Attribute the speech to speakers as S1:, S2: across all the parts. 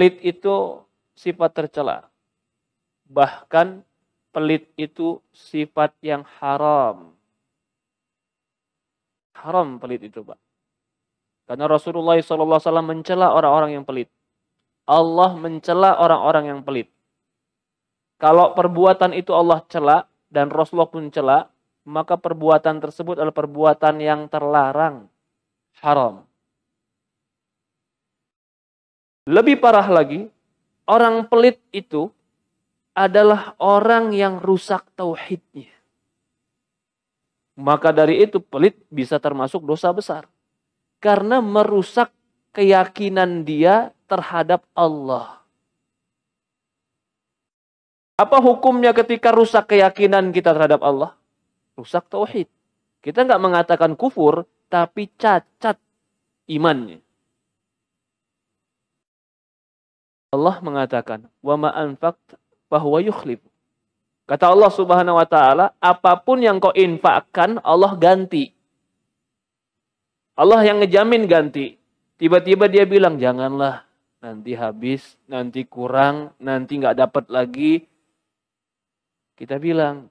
S1: pelit itu sifat tercela. Bahkan pelit itu sifat yang haram. Haram pelit itu, Pak. Karena Rasulullah SAW mencela orang-orang yang pelit. Allah mencela orang-orang yang pelit. Kalau perbuatan itu Allah cela dan Rasulullah pun cela, maka perbuatan tersebut adalah perbuatan yang terlarang, haram. Lebih parah lagi, orang pelit itu adalah orang yang rusak tauhidnya. Maka dari itu pelit bisa termasuk dosa besar. Karena merusak keyakinan dia terhadap Allah. Apa hukumnya ketika rusak keyakinan kita terhadap Allah? Rusak tauhid. Kita nggak mengatakan kufur, tapi cacat imannya. Allah mengatakan, "Wa ma anfaqt fahuwa yukhlif." Kata Allah Subhanahu wa taala, apapun yang kau infakkan, Allah ganti. Allah yang ngejamin ganti. Tiba-tiba dia bilang, "Janganlah nanti habis, nanti kurang, nanti nggak dapat lagi." Kita bilang,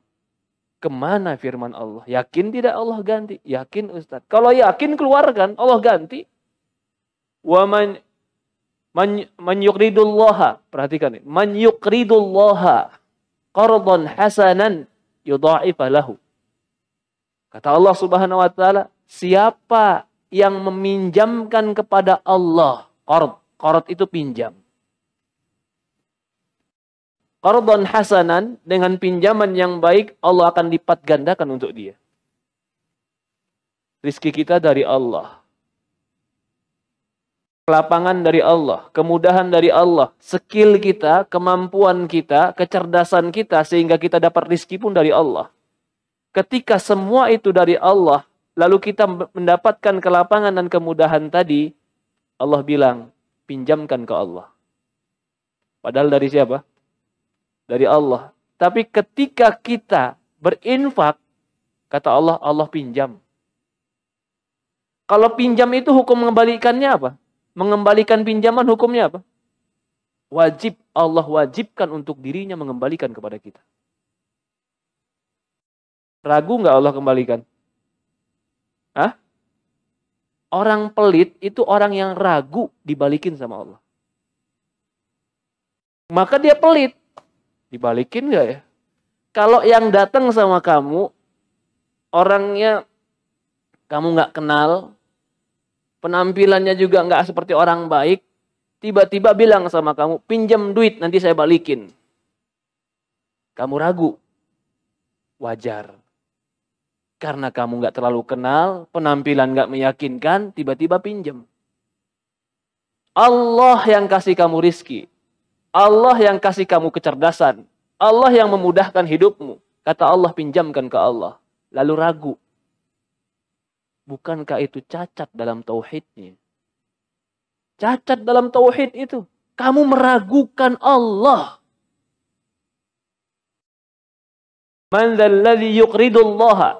S1: kemana firman Allah? Yakin tidak Allah ganti? Yakin Ustaz. Kalau yakin keluarkan, Allah ganti. Waman Man, man yukridullaha. Perhatikan ini. Man yukridullaha. Qardon hasanan yudha'ifalahu. Kata Allah subhanahu wa ta'ala. Siapa yang meminjamkan kepada Allah. Qard. Qard itu pinjam. Korban hasanan dengan pinjaman yang baik Allah akan lipat gandakan untuk dia. Rizki kita dari Allah kelapangan dari Allah, kemudahan dari Allah, skill kita, kemampuan kita, kecerdasan kita sehingga kita dapat rizki pun dari Allah. Ketika semua itu dari Allah, lalu kita mendapatkan kelapangan dan kemudahan tadi, Allah bilang, pinjamkan ke Allah. Padahal dari siapa? Dari Allah. Tapi ketika kita berinfak, kata Allah, Allah pinjam. Kalau pinjam itu hukum mengembalikannya apa? mengembalikan pinjaman hukumnya apa? Wajib Allah wajibkan untuk dirinya mengembalikan kepada kita. Ragu nggak Allah kembalikan? Hah? Orang pelit itu orang yang ragu dibalikin sama Allah. Maka dia pelit. Dibalikin nggak ya? Kalau yang datang sama kamu, orangnya kamu nggak kenal, penampilannya juga nggak seperti orang baik, tiba-tiba bilang sama kamu, pinjam duit nanti saya balikin. Kamu ragu. Wajar. Karena kamu nggak terlalu kenal, penampilan nggak meyakinkan, tiba-tiba pinjam. Allah yang kasih kamu rizki. Allah yang kasih kamu kecerdasan. Allah yang memudahkan hidupmu. Kata Allah, pinjamkan ke Allah. Lalu ragu. Bukankah itu cacat dalam tauhidnya? Cacat dalam tauhid itu. Kamu meragukan Allah. Man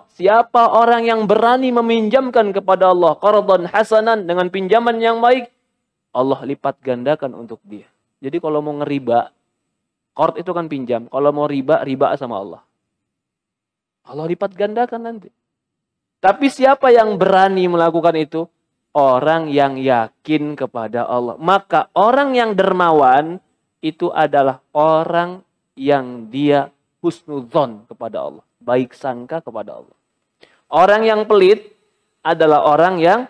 S1: Siapa orang yang berani meminjamkan kepada Allah qardan hasanan dengan pinjaman yang baik, Allah lipat gandakan untuk dia. Jadi kalau mau ngeriba, qard itu kan pinjam. Kalau mau riba, riba sama Allah. Allah lipat gandakan nanti. Tapi siapa yang berani melakukan itu? Orang yang yakin kepada Allah. Maka orang yang dermawan itu adalah orang yang dia husnuzon kepada Allah. Baik sangka kepada Allah. Orang yang pelit adalah orang yang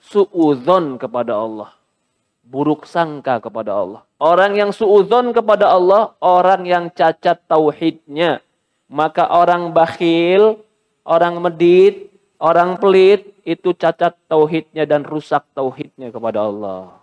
S1: suuzon kepada Allah. Buruk sangka kepada Allah. Orang yang suuzon kepada Allah, orang yang cacat tauhidnya. Maka orang bakhil, orang medit, Orang pelit itu cacat tauhidnya dan rusak tauhidnya kepada Allah.